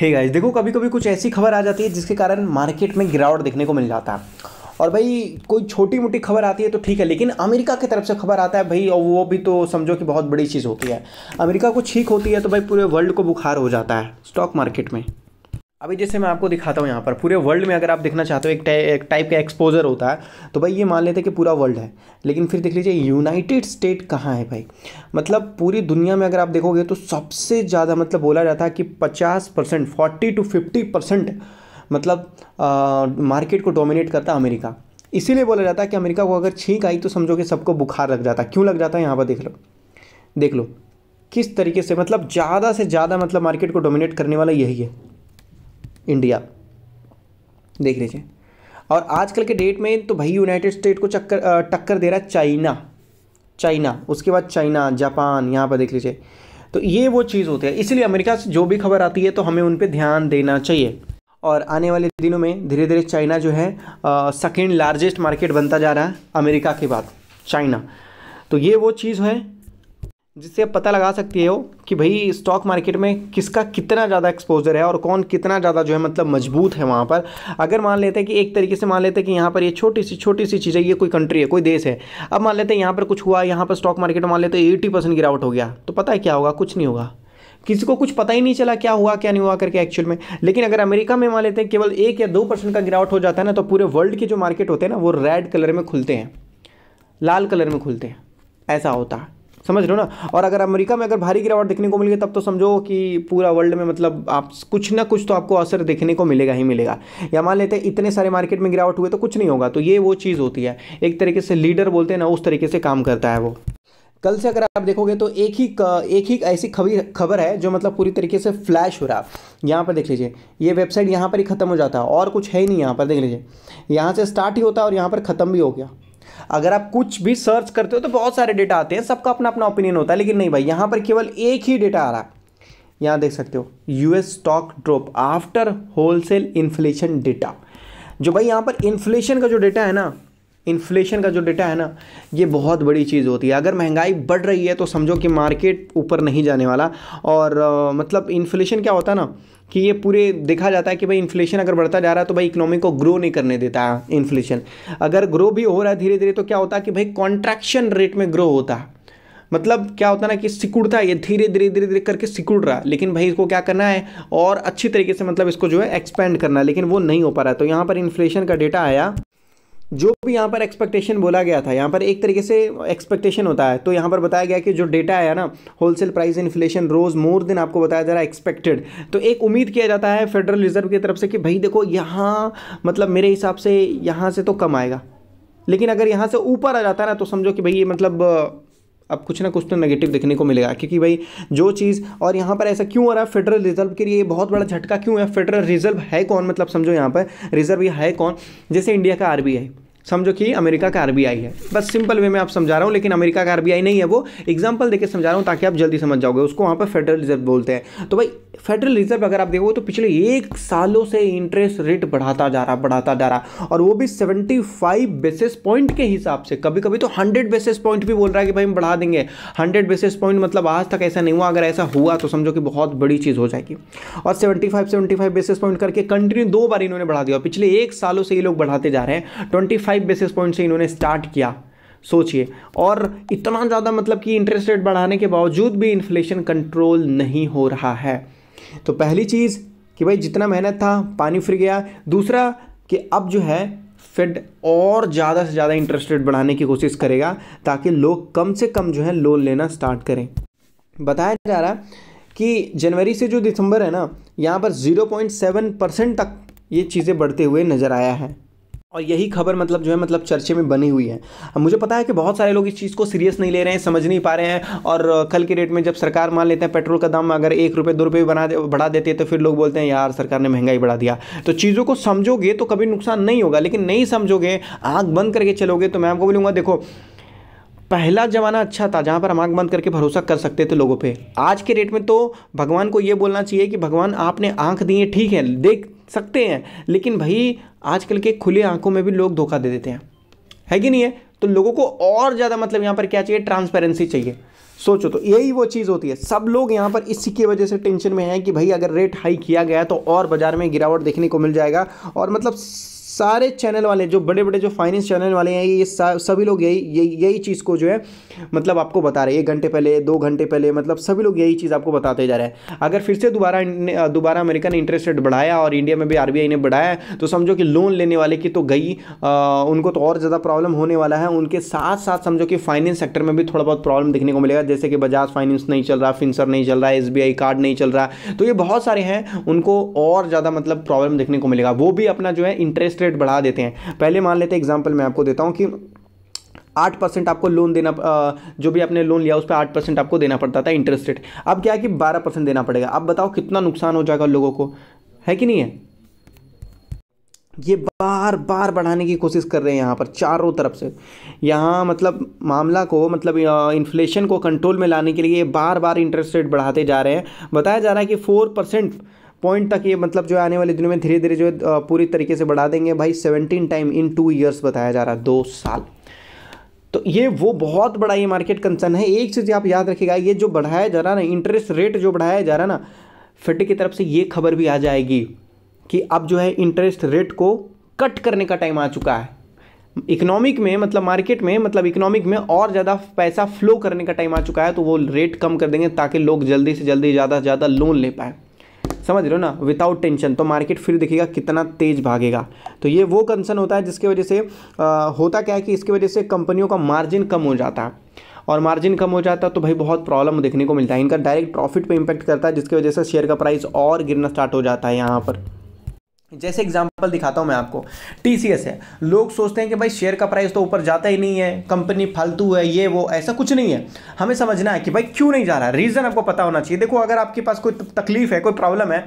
हे hey guys देखो कभी कभी कुछ ऐसी खबर आ जाती है जिसके कारण मार्केट में गिरावट देखने को मिल जाता है और भाई कोई छोटी मोटी खबर आती है तो ठीक है लेकिन अमेरिका की तरफ से खबर आता है भाई और वो भी तो समझो कि बहुत बड़ी चीज़ होती है अमेरिका को छीक होती है तो भाई पूरे वर्ल्ड को बुखार हो जाता है स्टॉक मार्केट में अभी जैसे मैं आपको दिखाता हूँ यहाँ पर पूरे वर्ल्ड में अगर आप देखना चाहते हो एक, एक टाइप का एक्सपोजर होता है तो भाई ये मान लेते हैं कि पूरा वर्ल्ड है लेकिन फिर देख लीजिए यूनाइटेड स्टेट कहाँ है भाई मतलब पूरी दुनिया में अगर आप देखोगे तो सबसे ज़्यादा मतलब बोला जाता है कि पचास percent forty to fifty percent मतलब आ, मार्केट को डोमिनेट करता है अमेरिका इसीलिए बोला जाता है कि अमेरिका को अगर छींक आई तो समझो कि सबको बुखार लग जाता क्यों लग जाता है यहाँ पर देख लो देख लो किस तरीके से मतलब ज़्यादा से ज़्यादा मतलब मार्केट को डोमिनेट करने वाला यही है इंडिया देख लीजिए और आजकल के डेट में तो भाई यूनाइटेड स्टेट को चक्कर टक्कर दे रहा है चाइना चाइना उसके बाद चाइना जापान यहाँ पर देख लीजिए तो ये वो चीज़ होती है इसलिए अमेरिका से जो भी खबर आती है तो हमें उन पर ध्यान देना चाहिए और आने वाले दिनों में धीरे धीरे चाइना जो है सेकेंड लार्जेस्ट मार्केट बनता जा रहा है अमेरिका के बाद चाइना तो ये वो चीज़ है जिससे आप पता लगा सकते हो कि भाई स्टॉक मार्केट में किसका कितना ज़्यादा एक्सपोजर है और कौन कितना ज़्यादा जो है मतलब मजबूत है वहाँ पर अगर मान लेते हैं कि एक तरीके से मान लेते हैं कि यहाँ पर ये छोटी सी छोटी सी चीज़ है ये कोई कंट्री है कोई देश है अब मान लेते हैं यहाँ पर कुछ हुआ यहाँ पर स्टॉक मार्केट मान लेते एटी परसेंट गिरावट हो गया तो पता है क्या होगा कुछ नहीं होगा किसी को कुछ पता ही नहीं चला क्या हुआ क्या नहीं हुआ करके एक्चुअल में लेकिन अगर अमेरिका में मान लेते हैं केवल एक या दो परसेंट का गिरावट हो जाता है ना तो पूरे वर्ल्ड के जो मार्केट होते हैं ना वो रेड कलर में खुलते हैं लाल कलर में खुलते हैं ऐसा होता है समझ लो ना और अगर अमेरिका में अगर भारी गिरावट देखने को मिल गई तब तो समझो कि पूरा वर्ल्ड में मतलब आप कुछ ना कुछ तो आपको असर देखने को मिलेगा ही मिलेगा या मान लेते हैं इतने सारे मार्केट में गिरावट हुए तो कुछ नहीं होगा तो ये वो चीज़ होती है एक तरीके से लीडर बोलते हैं ना उस तरीके से काम करता है वो कल से अगर आप देखोगे तो एक ही एक ही ऐसी खबर खबर है जो मतलब पूरी तरीके से फ्लैश हो रहा है यहाँ पर देख लीजिए ये वेबसाइट यहाँ पर ही ख़त्म हो जाता है और कुछ है ही नहीं यहाँ पर देख लीजिए यहाँ से स्टार्ट ही होता है और यहाँ पर ख़त्म भी हो गया अगर आप कुछ भी सर्च करते हो तो बहुत सारे डेटा आते हैं सबका अपना अपना ओपिनियन होता है लेकिन नहीं भाई यहाँ पर केवल एक ही डेटा आ रहा है यहाँ देख सकते हो US stock drop after wholesale inflation data जो भाई यहाँ पर इन्फ्लेशन का जो डेटा है ना इन्फ्लेशन का जो डेटा है ना ये बहुत बड़ी चीज़ होती है अगर महंगाई बढ़ रही है तो समझो कि मार्केट ऊपर नहीं जाने वाला और आ, मतलब इन्फ्लेशन क्या होता है ना कि ये पूरे देखा जाता है कि भाई इन्फ्लेशन अगर बढ़ता जा रहा है तो भाई इकोनॉमी को ग्रो नहीं करने देता इन्फ्लेशन अगर ग्रो भी हो रहा है धीरे धीरे तो क्या होता है कि भाई कॉन्ट्रैक्शन रेट में ग्रो होता है मतलब क्या होता ना कि सिकुड़ता है ये धीरे धीरे धीरे धीरे करके सिकुड़ रहा है लेकिन भाई इसको क्या करना है और अच्छी तरीके से मतलब इसको जो है एक्सपेंड करना है लेकिन वो नहीं हो पा रहा है तो यहाँ पर इन्फ्लेशन का डेटा आया जो भी यहाँ पर एक्सपेक्टेशन बोला गया था यहाँ पर एक तरीके से एक्सपेक्टेशन होता है तो यहाँ पर बताया गया कि जो डेटा आया ना wholesale price inflation rose more than आपको बताया जा रहा है एक्सपेक्टेड तो एक उम्मीद किया जाता है फेडरल रिजर्व की तरफ से कि भाई देखो यहाँ मतलब मेरे हिसाब से यहाँ से तो कम आएगा लेकिन अगर यहाँ से ऊपर आ जाता है ना तो समझो कि भाई ये मतलब अब कुछ ना कुछ तो नेगेटिव देखने को मिलेगा क्योंकि भाई जो चीज़ और यहाँ पर ऐसा क्यों हो रहा है फेडरल रिजर्व के लिए बहुत बड़ा झटका क्यों है फेडरल रिजर्व है कौन मतलब समझो यहाँ पर रिजर्व ये है कौन जैसे इंडिया का आर समझो कि अमेरिका का आरबीआई है बस सिंपल वे में आप समझा रहा हूँ लेकिन अमेरिका का आरबीआई नहीं है वो एग्जाम्पल देकर समझा रहा हूँ ताकि आप जल्दी समझ जाओगे उसको वहाँ पर फेडरल रिजर्व बोलते हैं तो भाई फेडरल रिजर्व अगर आप देखो तो पिछले एक सालों से इंटरेस्ट रेट बढ़ाता जा रहा बढ़ाता जा रहा और वो भी 75 बेसिस पॉइंट के हिसाब से कभी कभी तो 100 बेसिस पॉइंट भी बोल रहा है कि भाई हम बढ़ा देंगे 100 बेसिस पॉइंट मतलब आज तक ऐसा नहीं हुआ अगर ऐसा हुआ तो समझो कि बहुत बड़ी चीज़ हो जाएगी और सेवेंटी फाइव बेसिस पॉइंट करके कंटिन्यू दो बार इन्होंने बढ़ा दिया पिछले एक सालों से ये लोग बढ़ाते जा रहे हैं ट्वेंटी बेसिस पॉइंट से इन्होंने स्टार्ट किया सोचिए और इतना ज़्यादा मतलब कि इंटरेस्ट रेट बढ़ाने के बावजूद भी इन्फ्लेशन कंट्रोल नहीं हो रहा है तो पहली चीज़ कि भाई जितना मेहनत था पानी फिर गया दूसरा कि अब जो है फेड और ज़्यादा से ज़्यादा इंटरेस्ट रेट बढ़ाने की कोशिश करेगा ताकि लोग कम से कम जो है लोन लेना स्टार्ट करें बताया जा रहा है कि जनवरी से जो दिसंबर है ना यहाँ पर 0.7 परसेंट तक ये चीज़ें बढ़ते हुए नज़र आया है और यही खबर मतलब जो है मतलब चर्चे में बनी हुई है मुझे पता है कि बहुत सारे लोग इस चीज़ को सीरियस नहीं ले रहे हैं समझ नहीं पा रहे हैं और कल के डेट में जब सरकार मान लेते हैं पेट्रोल का दाम अगर एक रुपये दो रुपये बना दे बढ़ा देते हैं तो फिर लोग बोलते हैं यार सरकार ने महंगाई बढ़ा दिया तो चीज़ों को समझोगे तो कभी नुकसान नहीं होगा लेकिन नहीं समझोगे आँख बंद करके चलोगे तो मैं आपको बोलूँगा देखो पहला ज़माना अच्छा था जहाँ पर हम आँख बंद करके भरोसा कर सकते थे लोगों पे आज के डेट में तो भगवान को ये बोलना चाहिए कि भगवान आपने आँख दी है ठीक है देख सकते हैं लेकिन भाई आजकल के खुले आंखों में भी लोग धोखा दे देते हैं है कि नहीं है तो लोगों को और ज़्यादा मतलब यहाँ पर क्या चाहिए ट्रांसपेरेंसी चाहिए सोचो तो यही वो चीज़ होती है सब लोग यहाँ पर इसी की वजह से टेंशन में हैं कि भाई अगर रेट हाई किया गया तो और बाज़ार में गिरावट देखने को मिल जाएगा और मतलब सारे चैनल वाले जो बड़े बड़े जो फाइनेंस चैनल वाले हैं ये सभी लोग यही यही यही चीज़ को जो है मतलब आपको बता रहे हैं एक घंटे पहले दो घंटे पहले मतलब सभी लोग यही चीज़ आपको बताते जा रहे हैं अगर फिर से दोबारा दोबारा अमेरिका ने इंटरेस्ट रेट बढ़ाया और इंडिया में भी आर ने बढ़ाया तो समझो कि लोन लेने वाले की तो गई आ, उनको तो और ज़्यादा प्रॉब्लम होने वाला है उनके साथ साथ समझो कि फाइनेंस सेक्टर में भी थोड़ा बहुत प्रॉब्लम देखने को मिलेगा जैसे कि बजाज फाइनेंस नहीं चल रहा फिंसर नहीं चल रहा एस कार्ड नहीं चल रहा तो ये बहुत सारे हैं उनको और ज़्यादा मतलब प्रॉब्लम देखने को मिलेगा वो भी अपना जो है इंटरेस्ट इंटरेस्ट रेट बढ़ा देते हैं पहले मान लेते हैं एग्जाम्पल मैं आपको देता हूँ कि आठ परसेंट आपको लोन देना जो भी आपने लोन लिया उस पर आठ परसेंट आपको देना पड़ता था इंटरेस्ट रेट अब क्या है कि बारह परसेंट देना पड़ेगा अब बताओ कितना नुकसान हो जाएगा लोगों को है कि नहीं है ये बार बार बढ़ाने की कोशिश कर रहे हैं यहाँ पर चारों तरफ से यहाँ मतलब मामला को मतलब इन्फ्लेशन को कंट्रोल में लाने के लिए बार बार इंटरेस्ट रेट बढ़ाते जा रहे हैं बताया जा रहा है कि फोर पॉइंट तक ये मतलब जो है आने वाले दिनों में धीरे धीरे जो है पूरी तरीके से बढ़ा देंगे भाई seventeen time in two years बताया जा रहा है दो साल तो ये वो बहुत बड़ा ये मार्केट कंसर्न है एक चीज़ आप याद रखिएगा ये जो बढ़ाया जा रहा है ना इंटरेस्ट रेट जो बढ़ाया जा रहा है ना फिट की तरफ से ये खबर भी आ जाएगी कि अब जो है इंटरेस्ट रेट को कट करने का टाइम आ चुका है इकोनॉमिक में मतलब मार्केट में मतलब इकोनॉमिक में और ज़्यादा पैसा फ्लो करने का टाइम आ चुका है तो वो रेट कम कर देंगे ताकि लोग जल्दी से जल्दी ज़्यादा से ज़्यादा लोन ले पाएँ समझ रहे हो ना विदाउट टेंशन तो मार्केट फिर देखिएगा कितना तेज़ भागेगा तो ये वो कंसर्न होता है जिसकी वजह से आ, होता क्या है कि इसकी वजह से कंपनियों का मार्जिन कम हो जाता है और मार्जिन कम हो जाता तो भाई बहुत प्रॉब्लम देखने को मिलता है इनका डायरेक्ट प्रॉफिट पे इंपैक्ट करता है जिसकी वजह से शेयर का प्राइस और गिरना स्टार्ट हो जाता है यहाँ पर जैसे एग्जांपल दिखाता हूं मैं आपको टीसीएस है लोग सोचते हैं कि भाई शेयर का प्राइस तो ऊपर जाता ही नहीं है कंपनी फालतू है ये वो ऐसा कुछ नहीं है हमें समझना है कि भाई क्यों नहीं जा रहा है रीज़न आपको पता होना चाहिए देखो अगर आपके पास कोई तकलीफ़ है कोई प्रॉब्लम है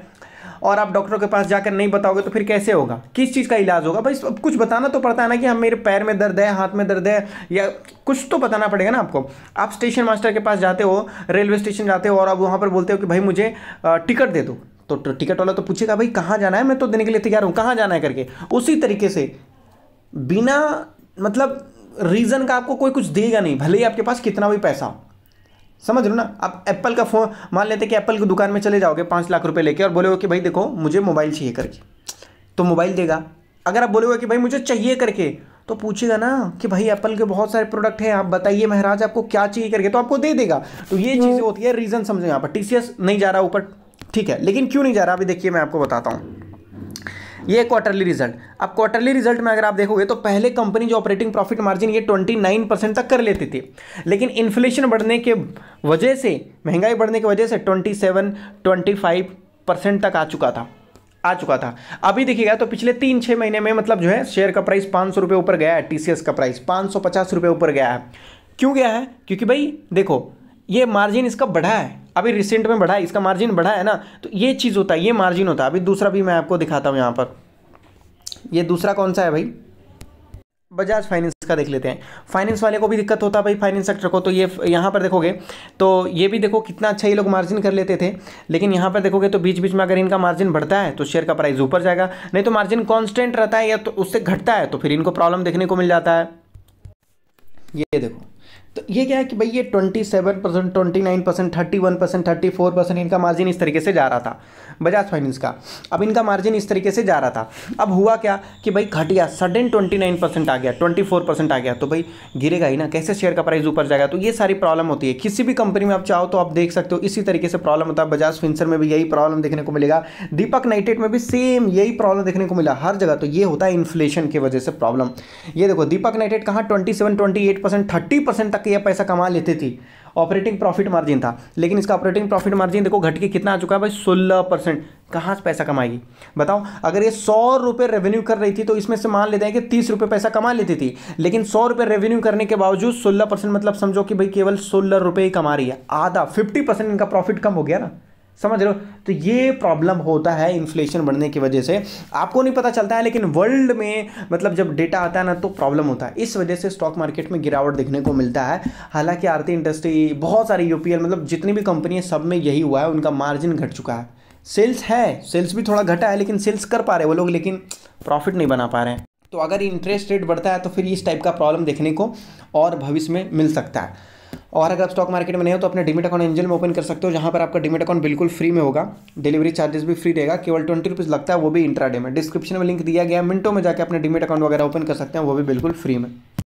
और आप डॉक्टर के पास जाकर नहीं बताओगे तो फिर कैसे होगा किस चीज़ का इलाज होगा भाई कुछ बताना तो पड़ता है ना कि हम हाँ, मेरे पैर में दर्द है हाथ में दर्द है या कुछ तो बताना पड़ेगा ना आपको आप स्टेशन मास्टर के पास जाते हो रेलवे स्टेशन जाते हो और आप वहाँ पर बोलते हो कि भाई मुझे टिकट दे दो तो टिकट वाला तो पूछेगा भाई कहाँ जाना है मैं तो देने के लिए तैयार हूँ कहाँ जाना है करके उसी तरीके से बिना मतलब रीज़न का आपको कोई कुछ देगा नहीं भले ही आपके पास कितना भी पैसा हो समझ लो ना आप एप्पल का फ़ोन मान लेते कि एप्पल की दुकान में चले जाओगे पाँच लाख रुपए लेके और बोले कि भाई देखो मुझे मोबाइल चाहिए करके तो मोबाइल देगा अगर आप बोलोगे कि भाई मुझे चाहिए करके तो पूछेगा ना कि भाई एप्पल के बहुत सारे प्रोडक्ट हैं आप बताइए महाराज आपको क्या चाहिए करके तो आपको दे देगा तो ये चीज़ें होती है रीज़न समझो यहाँ पर टी नहीं जा रहा ऊपर ठीक है लेकिन क्यों नहीं जा रहा अभी देखिए मैं आपको बताता हूँ ये क्वार्टरली रिजल्ट अब क्वार्टरली रिजल्ट में अगर आप देखोगे तो पहले कंपनी जो ऑपरेटिंग प्रॉफिट मार्जिन ये 29 परसेंट तक कर लेती थी लेकिन इन्फ्लेशन बढ़ने के वजह से महंगाई बढ़ने की वजह से 27 25 परसेंट तक आ चुका था आ चुका था अभी देखिएगा तो पिछले तीन छः महीने में मतलब जो है शेयर का प्राइस पाँच सौ रुपये ऊपर गया है टी का प्राइस पाँच सौ पचास रुपये ऊपर गया है क्यों गया है क्योंकि भाई देखो ये मार्जिन इसका बढ़ा है अभी रिसेंट में बढ़ा है इसका मार्जिन बढ़ा है ना तो ये चीज़ होता है ये मार्जिन होता है अभी दूसरा भी मैं आपको दिखाता हूँ यहाँ पर ये दूसरा कौन सा है भाई बजाज फाइनेंस का देख लेते हैं फाइनेंस वाले को भी दिक्कत होता भाई फाइनेंस सेक्टर को तो ये यहाँ पर देखोगे तो ये भी देखो कितना अच्छा ये लोग मार्जिन कर लेते थे लेकिन यहाँ पर देखोगे तो बीच बीच में अगर इनका मार्जिन बढ़ता है तो शेयर का प्राइस ऊपर जाएगा नहीं तो मार्जिन कॉन्स्टेंट रहता है या तो उससे घटता है तो फिर इनको प्रॉब्लम देखने को मिल जाता है ये देखो तो ये क्या है कि भाई ये twenty seven percent twenty nine percent thirty one percent thirty four percent इनका मार्जिन इस तरीके से जा रहा था बजाज फाइनेंस का अब इनका मार्जिन इस तरीके से जा रहा था अब हुआ क्या कि भाई गया सडन ट्वेंटी नाइन परसेंट आ गया ट्वेंटी फोर परसेंट आ गया तो भाई गिरेगा ही ना कैसे शेयर का प्राइस ऊपर जाएगा तो ये सारी प्रॉब्लम होती है किसी भी कंपनी में आप चाहो तो आप देख सकते हो इसी तरीके से प्रॉब्लम होता है बजाज फिंसर में भी यही प्रॉब्लम देखने को मिलेगा दीपक नाइटेड में भी सेम यही प्रॉब्लम देखने को मिला हर जगह तो ये होता है इन्फ्लेशन की वजह से प्रॉब्लम ये देखो दीपक नाइटेड कहाँ twenty seven twenty eight percent thirty percent तक यह पैसा कमा लेती थी ऑपरेटिंग प्रॉफिट मार्जिन था लेकिन इसका ऑपरेटिंग प्रॉफिट मार्जिन देखो घट के कितना आ चुका है भाई सोलह परसेंट कहाँ से पैसा कमाएगी बताओ अगर ये सौ रुपये रेवेन्यू कर रही थी तो इसमें से मान लेते हैं कि तीस रुपये पैसा कमा लेती थी लेकिन सौ रुपये रेवेन्यू करने के बावजूद सोलह परसेंट मतलब समझो कि भाई केवल सोलह रुपये ही कमा रही है आधा फिफ्टी परसेंट इनका प्रॉफिट कम हो गया ना समझ रहे हो तो ये प्रॉब्लम होता है इन्फ्लेशन बढ़ने की वजह से आपको नहीं पता चलता है लेकिन वर्ल्ड में मतलब जब डेटा आता है ना तो प्रॉब्लम होता है इस वजह से स्टॉक मार्केट में गिरावट देखने को मिलता है हालांकि आरती इंडस्ट्री बहुत सारी यूपीएल मतलब जितनी भी कंपनी है सब में यही हुआ है उनका मार्जिन घट चुका है सेल्स है सेल्स भी थोड़ा घटा है लेकिन सेल्स कर पा रहे हैं वो लोग लेकिन प्रॉफिट नहीं बना पा रहे हैं तो अगर इंटरेस्ट रेट बढ़ता है तो फिर इस टाइप का प्रॉब्लम देखने को और भविष्य में मिल सकता है और अगर आप स्टॉक मार्केट में नहीं हो तो अपने डिमिट अकाउंट एंजल में ओपन कर सकते हो जहाँ पर आपका डिमिट अकाउंट बिल्कुल फ्री में होगा डिलीवरी चार्जेस भी फ्री रहेगा केवल ट्वेंटी रुपीज़ लगता है वो भी इंट्राडे में डिस्क्रिप्शन में लिंक दिया गया मिनटों में जाकर अपने डिमिट अकाउंट वगैरह ओपन कर सकते हैं वो भी बिल्कुल फ्री में